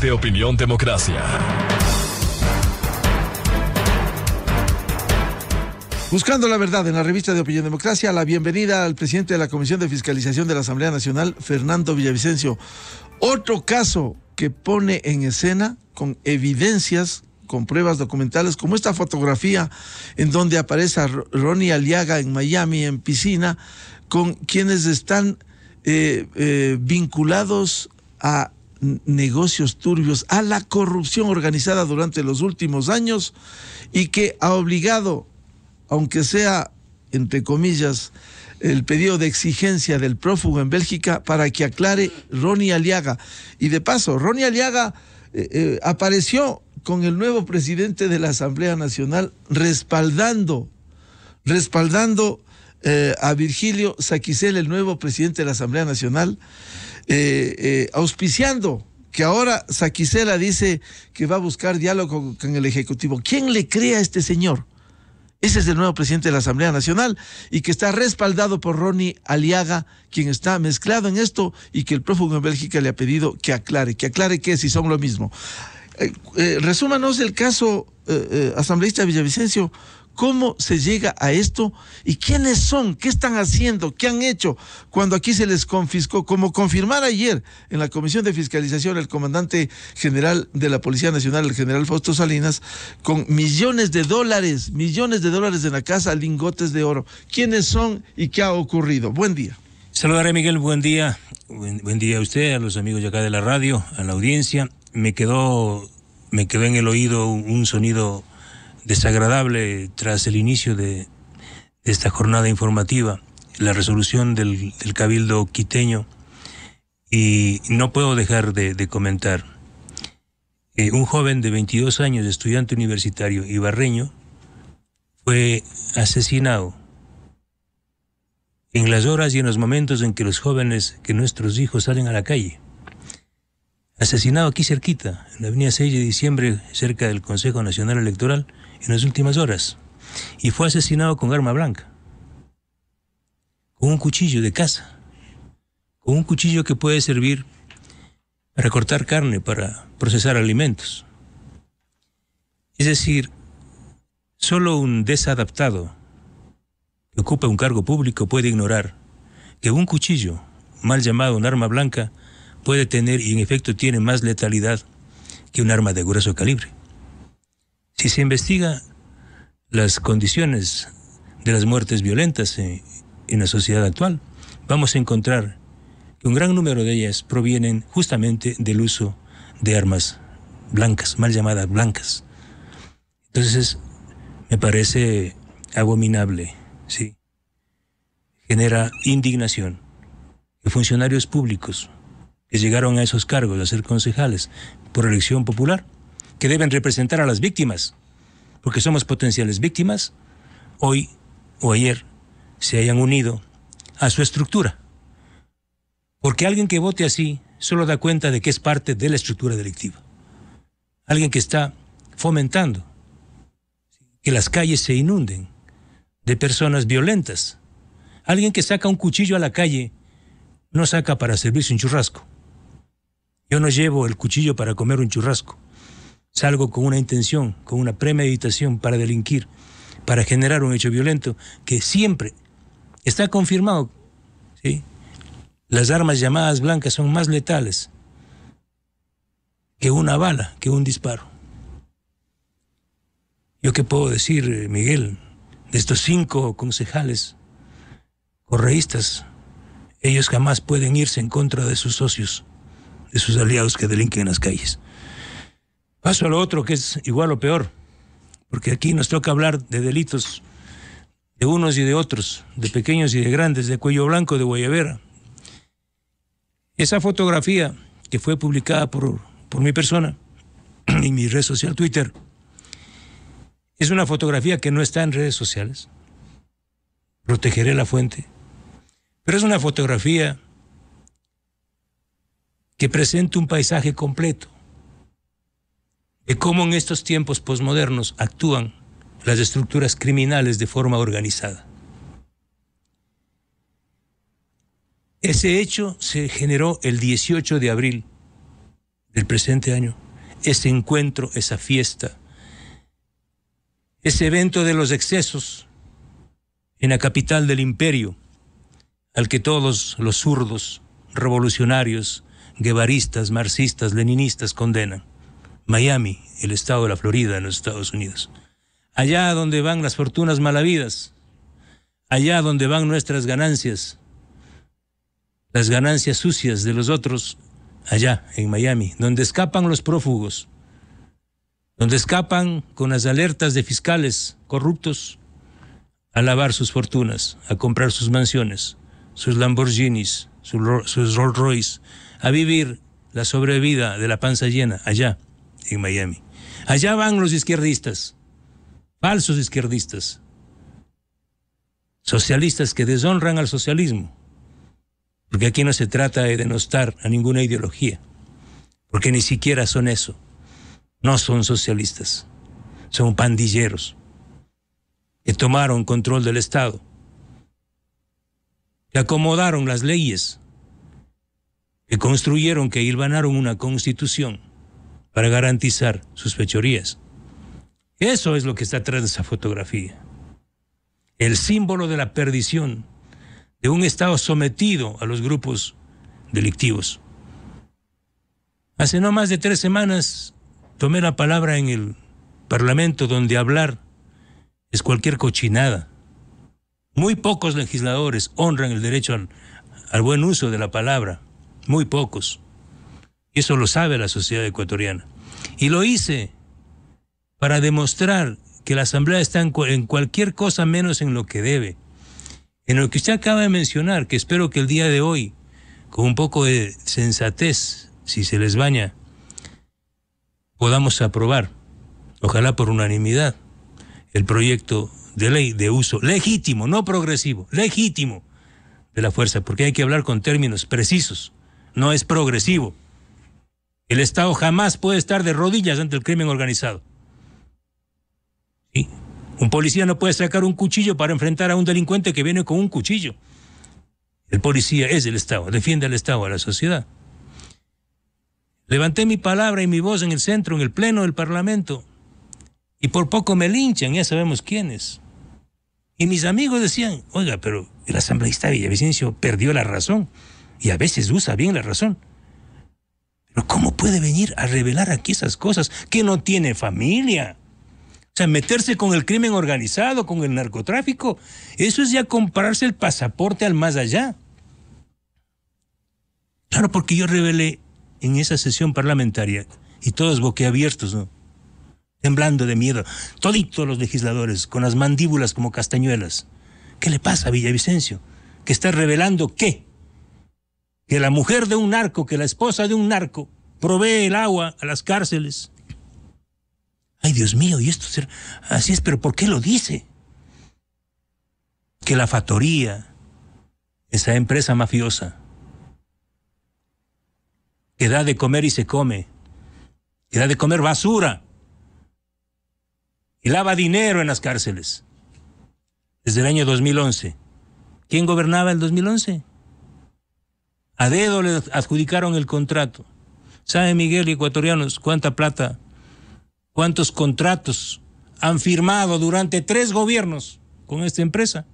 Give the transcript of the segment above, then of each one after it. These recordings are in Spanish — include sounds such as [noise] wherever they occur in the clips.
de Opinión Democracia. Buscando la verdad en la revista de Opinión Democracia, la bienvenida al presidente de la Comisión de Fiscalización de la Asamblea Nacional, Fernando Villavicencio. Otro caso que pone en escena con evidencias, con pruebas documentales, como esta fotografía en donde aparece a Ronnie Aliaga en Miami, en piscina, con quienes están eh, eh, vinculados a negocios turbios, a la corrupción organizada durante los últimos años y que ha obligado, aunque sea, entre comillas, el pedido de exigencia del prófugo en Bélgica para que aclare Ronnie Aliaga. Y de paso, Ronnie Aliaga eh, eh, apareció con el nuevo presidente de la Asamblea Nacional respaldando, respaldando eh, a Virgilio Saquicela, el nuevo presidente de la Asamblea Nacional, eh, eh, auspiciando que ahora Saquicela dice que va a buscar diálogo con el Ejecutivo. ¿Quién le crea a este señor? Ese es el nuevo presidente de la Asamblea Nacional y que está respaldado por Ronnie Aliaga, quien está mezclado en esto y que el prófugo en Bélgica le ha pedido que aclare, que aclare que si son lo mismo. resúmanos el caso, eh, asambleísta Villavicencio, ¿Cómo se llega a esto? ¿Y quiénes son? ¿Qué están haciendo? ¿Qué han hecho cuando aquí se les confiscó? Como confirmar ayer en la Comisión de Fiscalización el comandante general de la Policía Nacional, el general Fausto Salinas, con millones de dólares, millones de dólares en la casa, lingotes de oro. ¿Quiénes son y qué ha ocurrido? Buen día. Saludaré Miguel, buen día. Buen, día a usted, a los amigos de acá de la radio, a la audiencia. Me quedó, me quedó en el oído un sonido desagradable tras el inicio de, esta jornada informativa, la resolución del, Cabildo quiteño, y no puedo dejar de, comentar. que un joven de 22 años, estudiante universitario ibarreño, fue asesinado. En las horas y en los momentos en que los jóvenes, que nuestros hijos salen a la calle. Asesinado aquí cerquita, en la avenida 6 de diciembre, cerca del Consejo Nacional Electoral, en las últimas horas y fue asesinado con arma blanca, con un cuchillo de caza, con un cuchillo que puede servir para cortar carne, para procesar alimentos. Es decir, solo un desadaptado que ocupa un cargo público puede ignorar que un cuchillo, mal llamado un arma blanca, puede tener y en efecto tiene más letalidad que un arma de grueso calibre. Si se investiga las condiciones de las muertes violentas eh, en, la sociedad actual, vamos a encontrar que un gran número de ellas provienen justamente del uso de armas blancas, mal llamadas blancas. Entonces, me parece abominable, ¿sí? Genera indignación que funcionarios públicos que llegaron a esos cargos, a ser concejales, por elección popular, que deben representar a las víctimas, porque somos potenciales víctimas, hoy o ayer se hayan unido a su estructura. Porque alguien que vote así solo da cuenta de que es parte de la estructura delictiva. Alguien que está fomentando que las calles se inunden de personas violentas. Alguien que saca un cuchillo a la calle no saca para servirse un churrasco. Yo no llevo el cuchillo para comer un churrasco salgo con una intención, con una premeditación para delinquir, para generar un hecho violento, que siempre está confirmado. Las armas llamadas blancas son más letales que una bala, que un disparo. Yo qué puedo decir, eh, Miguel, de estos cinco concejales correístas, ellos jamás pueden irse en contra de sus socios, de sus aliados que delinquen en las calles. Paso a lo otro que es igual o peor, porque aquí nos toca hablar de delitos de unos y de otros, de pequeños y de grandes, de cuello blanco, de guayabera. Esa fotografía que fue publicada por, por mi persona [clears throat] en mi red social Twitter es una fotografía que no está en redes sociales. Protegeré la fuente. Pero es una fotografía que presenta un paisaje completo de cómo en estos tiempos posmodernos actúan las estructuras criminales de forma organizada. Ese hecho se generó el 18 de abril del presente año, ese encuentro, esa fiesta, ese evento de los excesos en la capital del imperio, al que todos los zurdos, revolucionarios, guevaristas, marxistas, leninistas condenan. Miami, el estado de la Florida, en los Estados Unidos. Allá donde van las fortunas malavidas, allá donde van nuestras ganancias, las ganancias sucias de los otros, allá en Miami, donde escapan los prófugos, donde escapan con las alertas de fiscales corruptos a lavar sus fortunas, a comprar sus mansiones, sus Lamborghinis, sus Rolls Royce, a vivir la sobrevida de la panza llena allá en Miami. Allá van los izquierdistas, falsos izquierdistas, socialistas que deshonran al socialismo, porque aquí no se trata de denostar a ninguna ideología, porque ni siquiera son eso, no son socialistas, son pandilleros que tomaron control del Estado, que acomodaron las leyes, que construyeron, que hilvanaron una constitución para garantizar sus fechorías. Eso es lo que está atrás de esa fotografía. El símbolo de la perdición de un Estado sometido a los grupos delictivos. Hace no más de tres semanas tomé la palabra en el Parlamento donde hablar es cualquier cochinada. Muy pocos legisladores honran el derecho al, al buen uso de la palabra, muy pocos. Y eso lo sabe la sociedad ecuatoriana. Y lo hice para demostrar que la Asamblea está en, cualquier cosa menos en lo que debe. En lo que usted acaba de mencionar, que espero que el día de hoy, con un poco de sensatez, si se les baña, podamos aprobar, ojalá por unanimidad, el proyecto de ley de uso legítimo, no progresivo, legítimo de la fuerza, porque hay que hablar con términos precisos, no es progresivo. El Estado jamás puede estar de rodillas ante el crimen organizado. ¿Sí? Un policía no puede sacar un cuchillo para enfrentar a un delincuente que viene con un cuchillo. El policía es el Estado, defiende al Estado, a la sociedad. Levanté mi palabra y mi voz en el centro, en el pleno del Parlamento, y por poco me linchan, ya sabemos quiénes. Y mis amigos decían, oiga, pero el asambleísta Villavicencio perdió la razón, y a veces usa bien la razón. Pero ¿cómo puede venir a revelar aquí esas cosas que no tiene familia? O sea, meterse con el crimen organizado, con el narcotráfico, eso es ya comprarse el pasaporte al más allá. Claro, porque yo revelé en esa sesión parlamentaria y todos boquiabiertos, ¿no? temblando de miedo, toditos los legisladores, con las mandíbulas como castañuelas. ¿Qué le pasa a Villavicencio? ¿Que está revelando qué? que la mujer de un narco, que la esposa de un narco, provee el agua a las cárceles. Ay, Dios mío, y esto así es, pero ¿por qué lo dice? Que la factoría, esa empresa mafiosa, que da de comer y se come, que da de comer basura y lava dinero en las cárceles, desde el año 2011. ¿Quién gobernaba el 2011? A dedo le adjudicaron el contrato. ¿Sabe Miguel ecuatorianos cuánta plata, cuántos contratos han firmado durante tres gobiernos con esta empresa?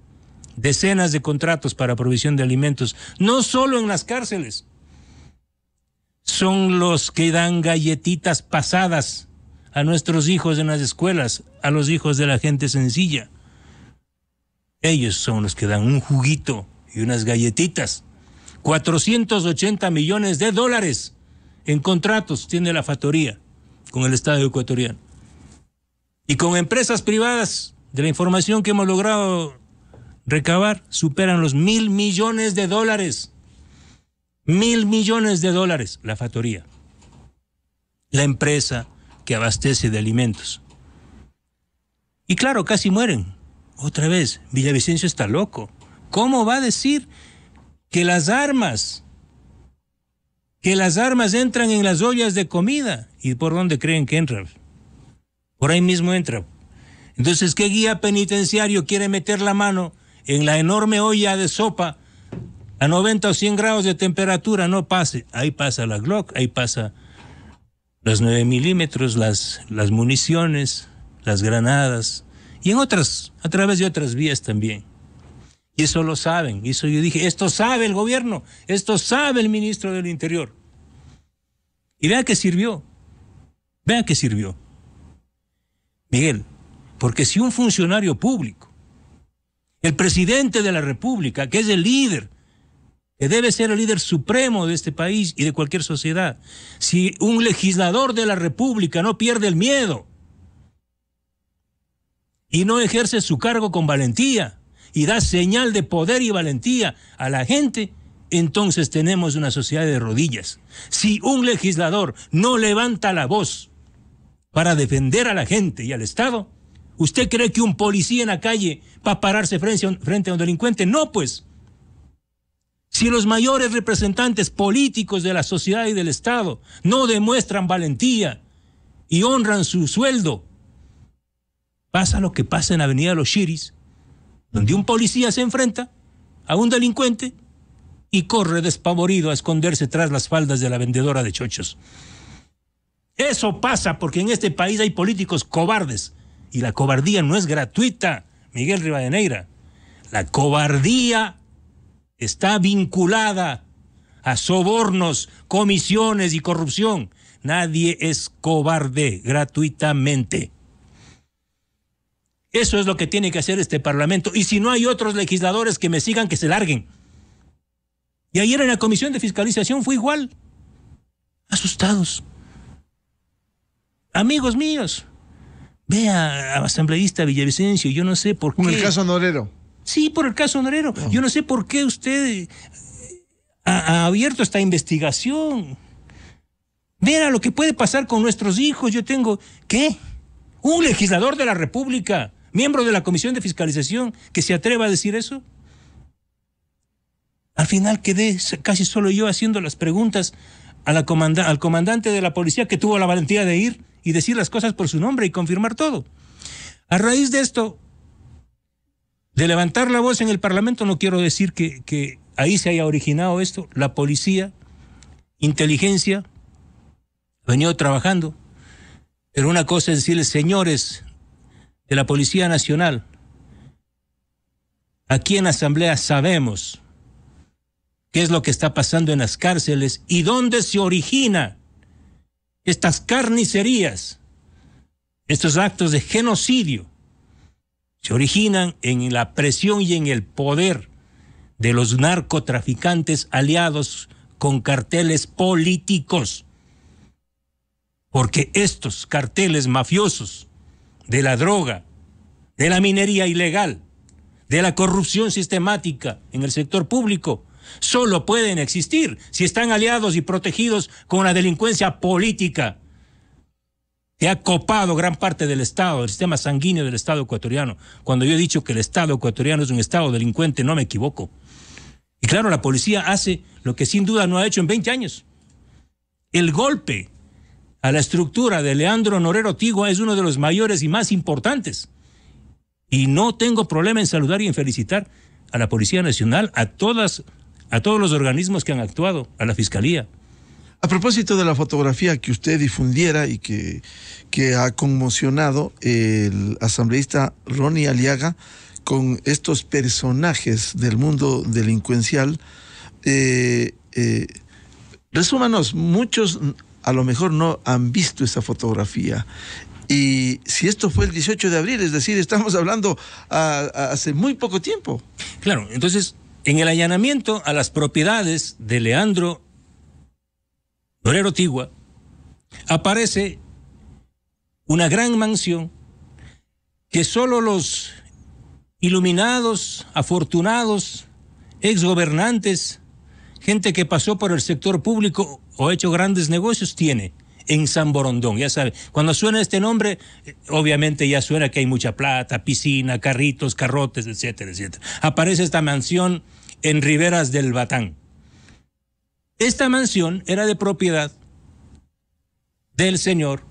Decenas de contratos para provisión de alimentos, no solo en las cárceles. Son los que dan galletitas pasadas a nuestros hijos en las escuelas, a los hijos de la gente sencilla. Ellos son los que dan un juguito y unas galletitas 480 millones de dólares en contratos tiene la factoría con el Estado ecuatoriano. Y con empresas privadas, de la información que hemos logrado recabar, superan los mil millones de dólares. Mil millones de dólares la factoría. La empresa que abastece de alimentos. Y claro, casi mueren. Otra vez, Villavicencio está loco. ¿Cómo va a decir que las armas, que las armas entran en las ollas de comida. ¿Y por dónde creen que entran? Por ahí mismo entra. Entonces, ¿qué guía penitenciario quiere meter la mano en la enorme olla de sopa a 90 o 100 grados de temperatura? No pase. Ahí pasa la Glock, ahí pasa los 9 milímetros, las, las municiones, las granadas y en otras, a través de otras vías también. Y eso lo saben. Y eso yo dije, esto sabe el gobierno, esto sabe el ministro del Interior. Y vean que sirvió. vean que sirvió. Miguel, porque si un funcionario público, el presidente de la República, que es el líder, que debe ser el líder supremo de este país y de cualquier sociedad, si un legislador de la República no pierde el miedo y no ejerce su cargo con valentía, y da señal de poder y valentía a la gente, entonces tenemos una sociedad de rodillas. Si un legislador no levanta la voz para defender a la gente y al Estado, ¿usted cree que un policía en la calle va a pararse frente a un, delincuente? No, pues. Si los mayores representantes políticos de la sociedad y del Estado no demuestran valentía y honran su sueldo, pasa lo que pasa en Avenida Los Chiris, donde un policía se enfrenta a un delincuente y corre despavorido a esconderse tras las faldas de la vendedora de chochos. Eso pasa porque en este país hay políticos cobardes y la cobardía no es gratuita, Miguel Rivadeneira. La cobardía está vinculada a sobornos, comisiones y corrupción. Nadie es cobarde gratuitamente. Eso es lo que tiene que hacer este Parlamento. Y si no hay otros legisladores que me sigan, que se larguen. Y ayer en la Comisión de Fiscalización fue igual. Asustados. Amigos míos, vea a asambleísta Villavicencio, yo no sé por qué. Por el caso Norero. Sí, por el caso Norero. Yo no sé por qué usted eh, ha, ha abierto esta investigación. Vea lo que puede pasar con nuestros hijos. Yo tengo, ¿qué? Un legislador de la República miembro de la Comisión de Fiscalización, que se atreva a decir eso? Al final quedé casi solo yo haciendo las preguntas al comandante de la policía que tuvo la valentía de ir y decir las cosas por su nombre y confirmar todo. A raíz de esto, de levantar la voz en el Parlamento, no quiero decir que, ahí se haya originado esto, la policía, inteligencia, venido trabajando, pero una cosa es decirles, señores, de la Policía Nacional. Aquí en Asamblea sabemos qué es lo que está pasando en las cárceles y dónde se origina estas carnicerías, estos actos de genocidio. Se originan en la presión y en el poder de los narcotraficantes aliados con carteles políticos. Porque estos carteles mafiosos de la droga, de la minería ilegal, de la corrupción sistemática en el sector público, solo pueden existir si están aliados y protegidos con la delincuencia política que ha copado gran parte del Estado, del sistema sanguíneo del Estado ecuatoriano. Cuando yo he dicho que el Estado ecuatoriano es un Estado delincuente, no me equivoco. Y claro, la policía hace lo que sin duda no ha hecho en 20 años. El golpe a la estructura de Leandro Norero Tigua es uno de los mayores y más importantes. Y no tengo problema en saludar y en felicitar a la Policía Nacional, a todas, a todos los organismos que han actuado, a la Fiscalía. A propósito de la fotografía que usted difundiera y que, que ha conmocionado el asambleísta Ronnie Aliaga con estos personajes del mundo delincuencial, eh, eh, resúmanos, muchos a lo mejor no han visto esa fotografía. Y si esto fue el 18 de abril, es decir, estamos hablando hace muy poco tiempo. Claro, entonces, en el allanamiento a las propiedades de Leandro Dorero Tigua, aparece una gran mansión que solo los iluminados, afortunados, exgobernantes gente que pasó por el sector público o ha hecho grandes negocios tiene en San Borondón, ya sabe. Cuando suena este nombre, eh, obviamente ya suena que hay mucha plata, piscina, carritos, carrotes, etcétera, etcétera. Aparece esta mansión en Riberas del Batán. Esta mansión era de propiedad del señor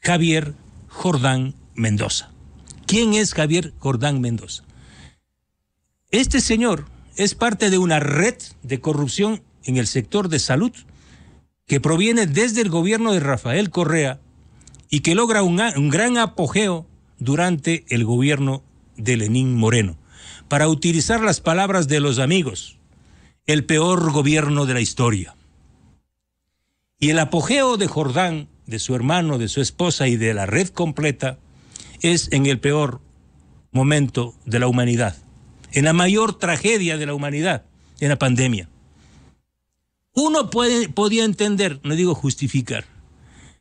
Javier Jordán Mendoza. ¿Quién es Javier Jordán Mendoza? Este señor es parte de una red de corrupción en el sector de salud que proviene desde el gobierno de Rafael Correa y que logra un, gran apogeo durante el gobierno de Lenín Moreno. Para utilizar las palabras de los amigos, el peor gobierno de la historia. Y el apogeo de Jordán, de su hermano, de su esposa y de la red completa es en el peor momento de la humanidad en la mayor tragedia de la humanidad, en la pandemia. Uno puede, podía entender, no digo justificar,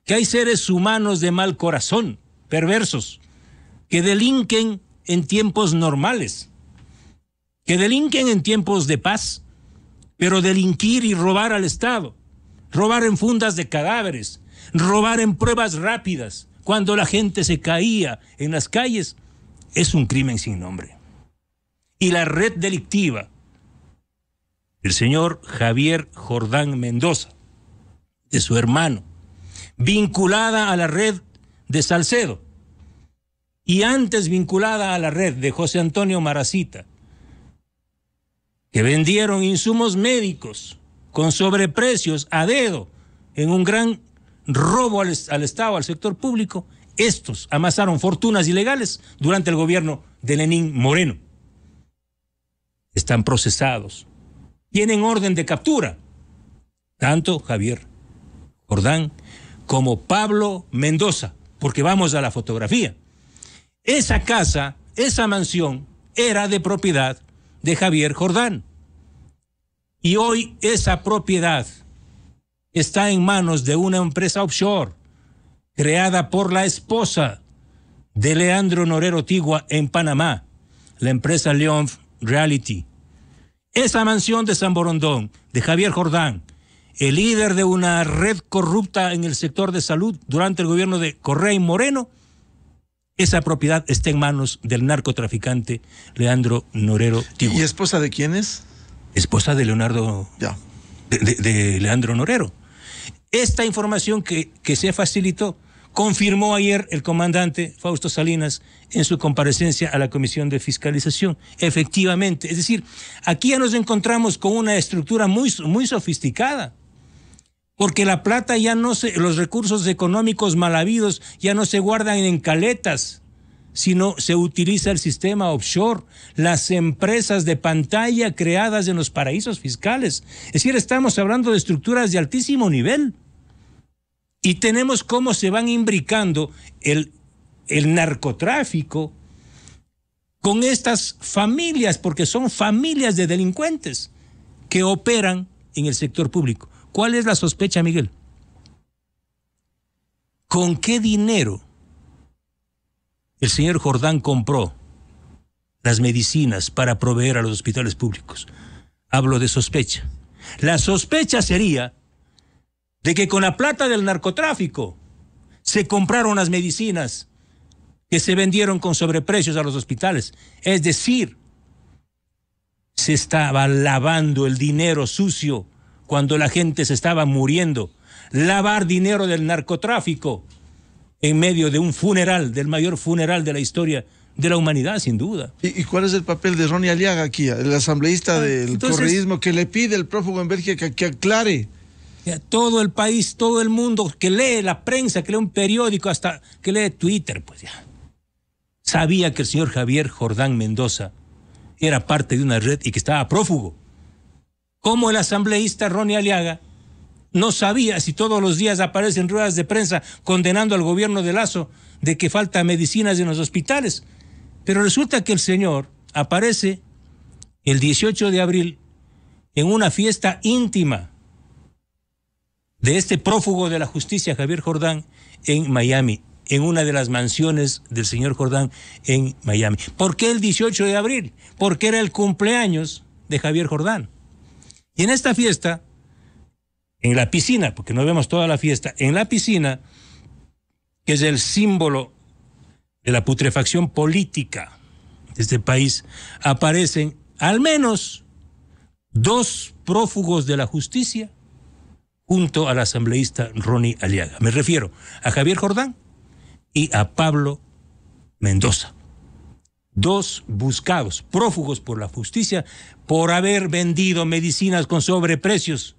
que hay seres humanos de mal corazón, perversos, que delinquen en tiempos normales, que delinquen en tiempos de paz, pero delinquir y robar al Estado, robar en fundas de cadáveres, robar en pruebas rápidas, cuando la gente se caía en las calles, es un crimen sin nombre y la red delictiva, el señor Javier Jordán Mendoza, de su hermano, vinculada a la red de Salcedo y antes vinculada a la red de José Antonio Maracita, que vendieron insumos médicos con sobreprecios a dedo en un gran robo al, Estado, al sector público, estos amasaron fortunas ilegales durante el gobierno de Lenín Moreno están procesados. Tienen orden de captura, tanto Javier Jordán como Pablo Mendoza, porque vamos a la fotografía. Esa casa, esa mansión, era de propiedad de Javier Jordán. Y hoy esa propiedad está en manos de una empresa offshore creada por la esposa de Leandro Norero Tigua en Panamá, la empresa León Reality. Esa mansión de San Borondón, de Javier Jordán, el líder de una red corrupta en el sector de salud durante el gobierno de Correa y Moreno, esa propiedad está en manos del narcotraficante Leandro Norero ¿Y esposa de quién es? Esposa de Leonardo. Ya. de Leandro Norero. Esta información que, que se facilitó confirmó ayer el comandante Fausto Salinas en su comparecencia a la Comisión de Fiscalización. Efectivamente, es decir, aquí ya nos encontramos con una estructura muy, muy sofisticada, porque la plata ya no se, los recursos económicos mal habidos ya no se guardan en caletas, sino se utiliza el sistema offshore, las empresas de pantalla creadas en los paraísos fiscales. Es decir, estamos hablando de estructuras de altísimo nivel y tenemos cómo se van imbricando el, el narcotráfico con estas familias, porque son familias de delincuentes que operan en el sector público. ¿Cuál es la sospecha, Miguel? ¿Con qué dinero el señor Jordán compró las medicinas para proveer a los hospitales públicos? Hablo de sospecha. La sospecha sería de que con la plata del narcotráfico se compraron las medicinas que se vendieron con sobreprecios a los hospitales. Es decir, se estaba lavando el dinero sucio cuando la gente se estaba muriendo. Lavar dinero del narcotráfico en medio de un funeral, del mayor funeral de la historia de la humanidad, sin duda. ¿Y, cuál es el papel de Ronnie Aliaga aquí, el asambleísta ah, del terrorismo, correísmo, que le pide al prófugo en Bélgica que aclare todo el país, todo el mundo que lee la prensa, que lee un periódico, hasta que lee Twitter, pues ya. Sabía que el señor Javier Jordán Mendoza era parte de una red y que estaba prófugo. Como el asambleísta Ronnie Aliaga no sabía si todos los días aparecen ruedas de prensa condenando al gobierno de Lazo de que falta medicinas en los hospitales. Pero resulta que el señor aparece el 18 de abril en una fiesta íntima de este prófugo de la justicia, Javier Jordán, en Miami, en una de las mansiones del señor Jordán en Miami. ¿Por qué el 18 de abril? Porque era el cumpleaños de Javier Jordán. Y en esta fiesta, en la piscina, porque no vemos toda la fiesta, en la piscina, que es el símbolo de la putrefacción política de este país, aparecen al menos dos prófugos de la justicia junto al asambleísta Ronnie Aliaga. Me refiero a Javier Jordán y a Pablo Mendoza. Dos buscados, prófugos por la justicia, por haber vendido medicinas con sobreprecios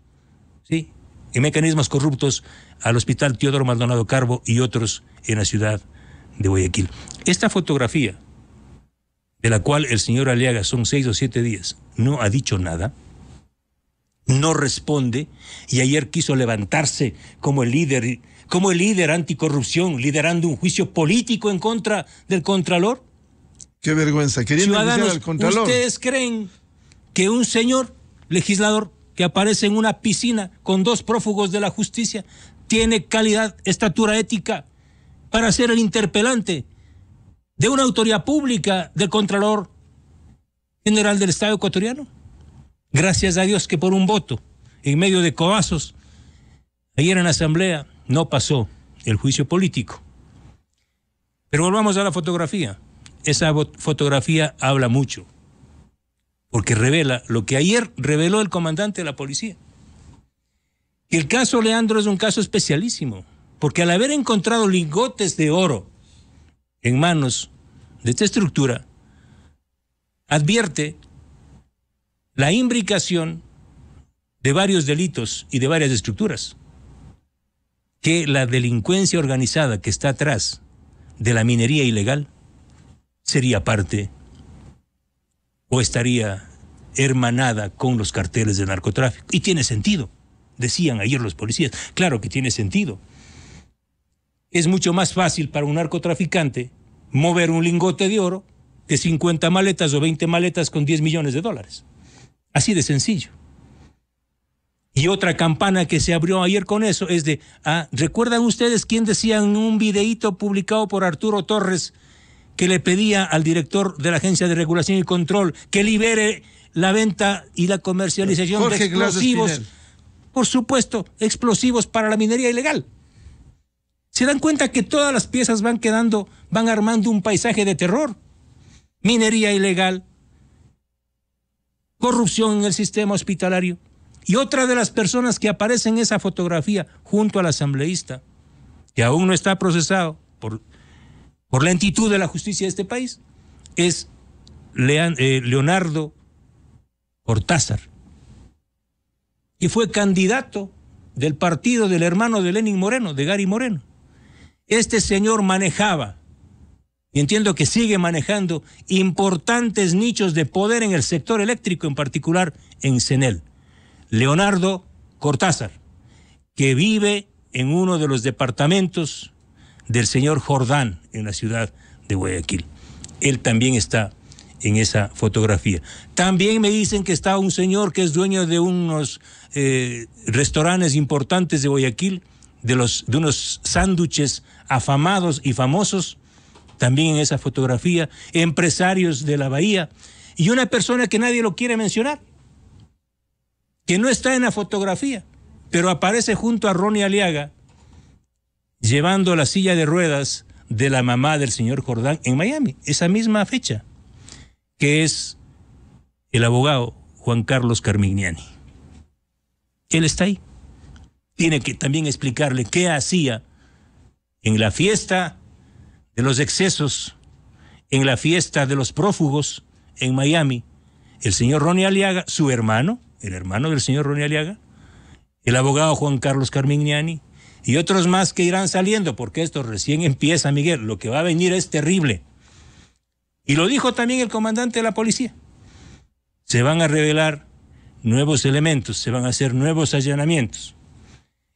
y mecanismos corruptos al Hospital Teodoro Maldonado Carbo y otros en la ciudad de Guayaquil. Esta fotografía, de la cual el señor Aliaga son seis o siete días, no ha dicho nada, no responde y ayer quiso levantarse como el líder, como el líder anticorrupción, liderando un juicio político en contra del Contralor. Qué vergüenza, queriendo al ¿Ustedes creen que un señor legislador que aparece en una piscina con dos prófugos de la justicia tiene calidad, estatura ética para ser el interpelante de una autoridad pública del Contralor General del Estado ecuatoriano? Gracias a Dios que por un voto, en medio de cobazos, ayer en la Asamblea no pasó el juicio político. Pero volvamos a la fotografía. Esa fotografía habla mucho, porque revela lo que ayer reveló el comandante de la policía. Y el caso Leandro es un caso especialísimo, porque al haber encontrado lingotes de oro en manos de esta estructura, advierte la imbricación de varios delitos y de varias estructuras, que la delincuencia organizada que está atrás de la minería ilegal sería parte o estaría hermanada con los carteles de narcotráfico. Y tiene sentido, decían ayer los policías. Claro que tiene sentido. Es mucho más fácil para un narcotraficante mover un lingote de oro que 50 maletas o 20 maletas con 10 millones de dólares. Así de sencillo. Y otra campana que se abrió ayer con eso es de, ah, ¿recuerdan ustedes quién decía en un videíto publicado por Arturo Torres que le pedía al director de la Agencia de Regulación y Control que libere la venta y la comercialización de explosivos? Por supuesto, explosivos para la minería ilegal. Se dan cuenta que todas las piezas van quedando, van armando un paisaje de terror. Minería ilegal, corrupción en el sistema hospitalario. Y otra de las personas que aparece en esa fotografía junto al asambleísta, que aún no está procesado por, por lentitud de la justicia de este país, es eh, Leonardo Cortázar. Y fue candidato del partido del hermano de Lenin Moreno, de Gary Moreno. Este señor manejaba y entiendo que sigue manejando importantes nichos de poder en el sector eléctrico, en particular en CENEL. Leonardo Cortázar, que vive en uno de los departamentos del señor Jordán en la ciudad de Guayaquil. Él también está en esa fotografía. También me dicen que está un señor que es dueño de unos eh, restaurantes importantes de Guayaquil, de unos sándwiches afamados y famosos también en esa fotografía, empresarios de la bahía y una persona que nadie lo quiere mencionar, que no está en la fotografía, pero aparece junto a Ronnie Aliaga llevando la silla de ruedas de la mamá del señor Jordán en Miami, esa misma fecha, que es el abogado Juan Carlos Carmignani. Él está ahí. Tiene que también explicarle qué hacía en la fiesta de los excesos en la fiesta de los prófugos en Miami, el señor Ronnie Aliaga, su hermano, el hermano del señor Ronnie Aliaga, el abogado Juan Carlos Carmignani y otros más que irán saliendo, porque esto recién empieza, Miguel, lo que va a venir es terrible. Y lo dijo también el comandante de la policía. Se van a revelar nuevos elementos, se van a hacer nuevos allanamientos.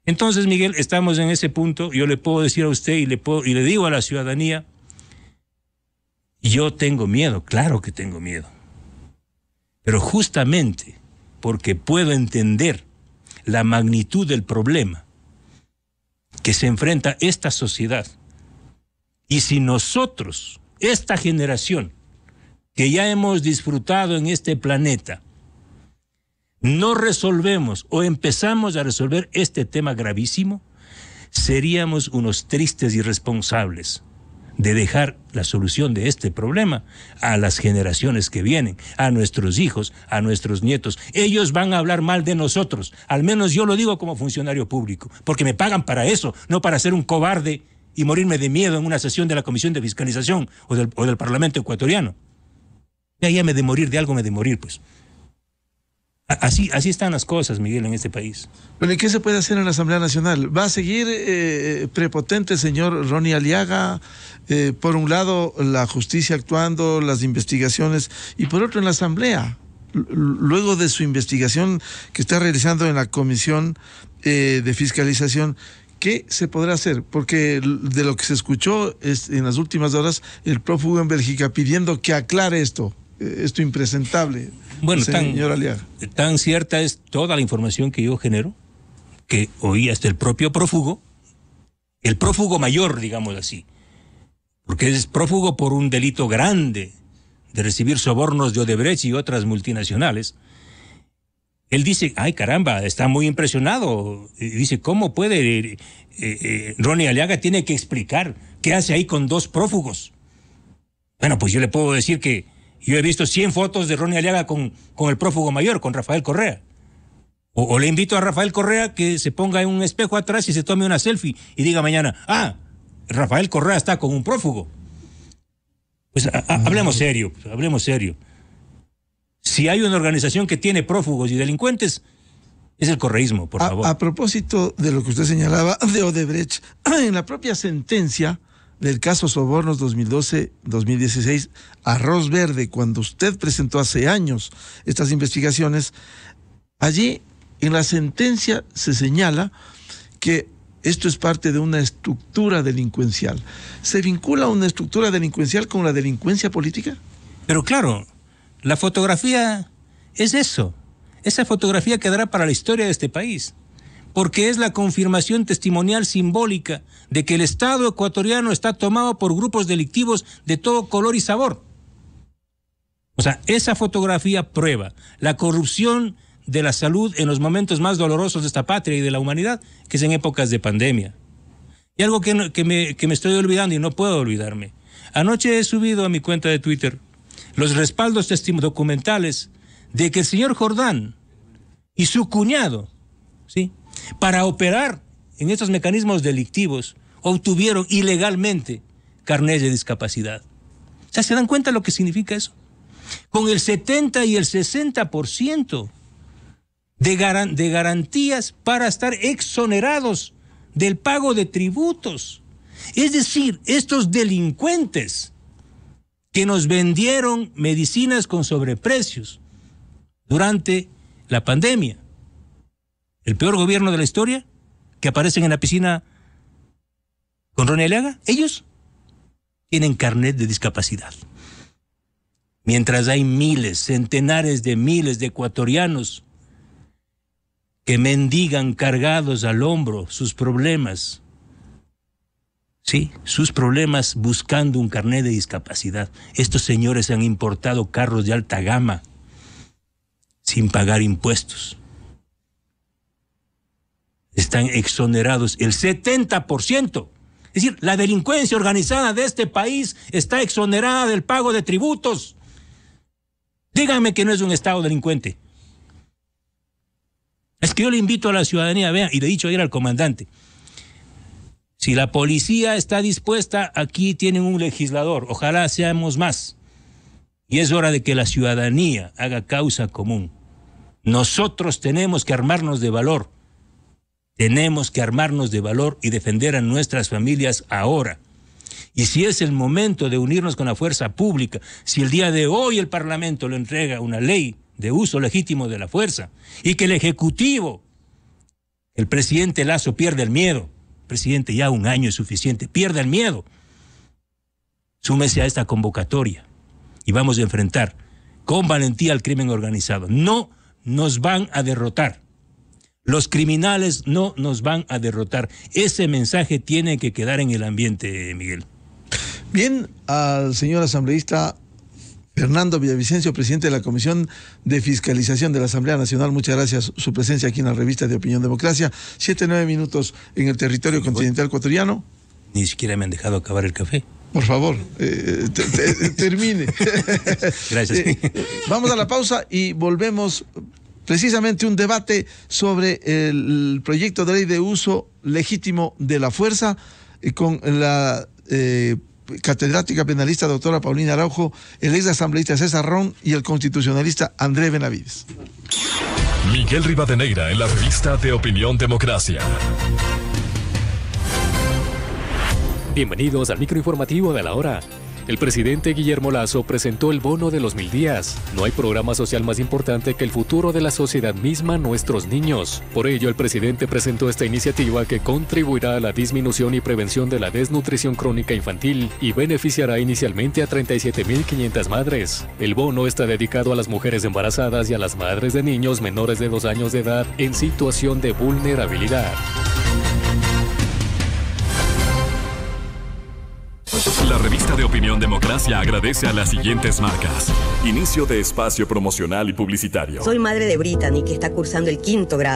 Entonces, Miguel, estamos en ese punto. Yo le puedo decir a usted y le, digo a la ciudadanía, yo tengo miedo, claro que tengo miedo. Pero justamente porque puedo entender la magnitud del problema que se enfrenta esta sociedad. Y si nosotros, esta generación, que ya hemos disfrutado en este planeta, no resolvemos o empezamos a resolver este tema gravísimo, seríamos unos tristes irresponsables de dejar la solución de este problema a las generaciones que vienen, a nuestros hijos, a nuestros nietos. Ellos van a hablar mal de nosotros, al menos yo lo digo como funcionario público, porque me pagan para eso, no para ser un cobarde y morirme de miedo en una sesión de la Comisión de Fiscalización o del, Parlamento ecuatoriano. Ya, me de morir de algo, me de morir, pues. Así, así están las cosas, Miguel, en este país. Bueno, ¿y qué se puede hacer en la Asamblea Nacional? ¿Va a seguir eh, prepotente el señor Ronnie Aliaga? Eh, por un lado, la justicia actuando, las investigaciones, y por otro, en la Asamblea. luego de su investigación que está realizando en la Comisión eh, de Fiscalización, ¿qué se podrá hacer? Porque de lo que se escuchó en las últimas horas, el prófugo en Bélgica pidiendo que aclare esto esto impresentable. Bueno, señor tan, Aliaga. tan cierta es toda la información que yo genero, que oí hasta el propio prófugo, el prófugo mayor, digamos así, porque es prófugo por un delito grande de recibir sobornos de Odebrecht y otras multinacionales. Él dice, ay caramba, está muy impresionado. dice, ¿cómo puede? Eh, eh, Ronnie Aliaga tiene que explicar qué hace ahí con dos prófugos. Bueno, pues yo le puedo decir que yo he visto 100 fotos de Ronnie Aliaga con, con el prófugo mayor, con Rafael Correa. O, le invito a Rafael Correa que se ponga en un espejo atrás y se tome una selfie y diga mañana, ah, Rafael Correa está con un prófugo. Pues hablemos mm. serio, hablemos serio. Si hay una organización que tiene prófugos y delincuentes, es el correísmo, por favor. a propósito de lo que usted señalaba de Odebrecht, [clears throat] en la propia sentencia del caso Sobornos 2012-2016, Arroz Verde, cuando usted presentó hace años estas investigaciones, allí en la sentencia se señala que esto es parte de una estructura delincuencial. ¿Se vincula una estructura delincuencial con la delincuencia política? Pero claro, la fotografía es eso. Esa fotografía quedará para la historia de este país porque es la confirmación testimonial simbólica de que el Estado ecuatoriano está tomado por grupos delictivos de todo color y sabor. O sea, esa fotografía prueba la corrupción de la salud en los momentos más dolorosos de esta patria y de la humanidad, que es en épocas de pandemia. Y algo que, me, me estoy olvidando y no puedo olvidarme. Anoche he subido a mi cuenta de Twitter los respaldos documentales de que el señor Jordán y su cuñado, ¿sí? para operar en estos mecanismos delictivos, obtuvieron ilegalmente carnet de discapacidad. O sea, ¿se dan cuenta lo que significa eso? Con el 70 y el 60% de, de garantías para estar exonerados del pago de tributos. Es decir, estos delincuentes que nos vendieron medicinas con sobreprecios durante la pandemia, el peor gobierno de la historia, que aparecen en la piscina con Ronnie Aliaga, ellos tienen carnet de discapacidad. Mientras hay miles, centenares de miles de ecuatorianos que mendigan cargados al hombro sus problemas, ¿sí? Sus problemas buscando un carnet de discapacidad. Estos señores han importado carros de alta gama sin pagar impuestos están exonerados el 70%. Es decir, la delincuencia organizada de este país está exonerada del pago de tributos. Díganme que no es un Estado delincuente. Es que yo le invito a la ciudadanía, vean, y le he dicho ayer al comandante, si la policía está dispuesta, aquí tienen un legislador, ojalá seamos más. Y es hora de que la ciudadanía haga causa común. Nosotros tenemos que armarnos de valor tenemos que armarnos de valor y defender a nuestras familias ahora. Y si es el momento de unirnos con la fuerza pública, si el día de hoy el Parlamento le entrega una ley de uso legítimo de la fuerza y que el Ejecutivo, el presidente Lazo pierde el miedo, presidente ya un año es suficiente, pierda el miedo, súmese a esta convocatoria y vamos a enfrentar con valentía al crimen organizado. No nos van a derrotar. Los criminales no nos van a derrotar. Ese mensaje tiene que quedar en el ambiente, Miguel. Bien, al señor asambleísta Fernando Villavicencio, presidente de la Comisión de Fiscalización de la Asamblea Nacional. Muchas gracias su presencia aquí en la revista de Opinión Democracia. Siete, nueve minutos en el territorio continental ecuatoriano. Ni siquiera me han dejado acabar el café. Por favor, eh, termine. [laughs] gracias. Eh, vamos a la pausa y volvemos precisamente un debate sobre el proyecto de ley de uso legítimo de la fuerza eh, con la eh, catedrática penalista doctora Paulina Araujo, el ex asambleísta César Ron y el constitucionalista André Benavides. Miguel Rivadeneira en la revista de Opinión Democracia. Bienvenidos al microinformativo de la hora. El presidente Guillermo Lazo presentó el bono de los mil días. No hay programa social más importante que el futuro de la sociedad misma, nuestros niños. Por ello, el presidente presentó esta iniciativa que contribuirá a la disminución y prevención de la desnutrición crónica infantil y beneficiará inicialmente a 37.500 madres. El bono está dedicado a las mujeres embarazadas y a las madres de niños menores de dos años de edad en situación de vulnerabilidad. La revista de opinión Democracia agradece a las siguientes marcas. Inicio de espacio promocional y publicitario. Soy madre de Brittany, que está cursando el quinto grado.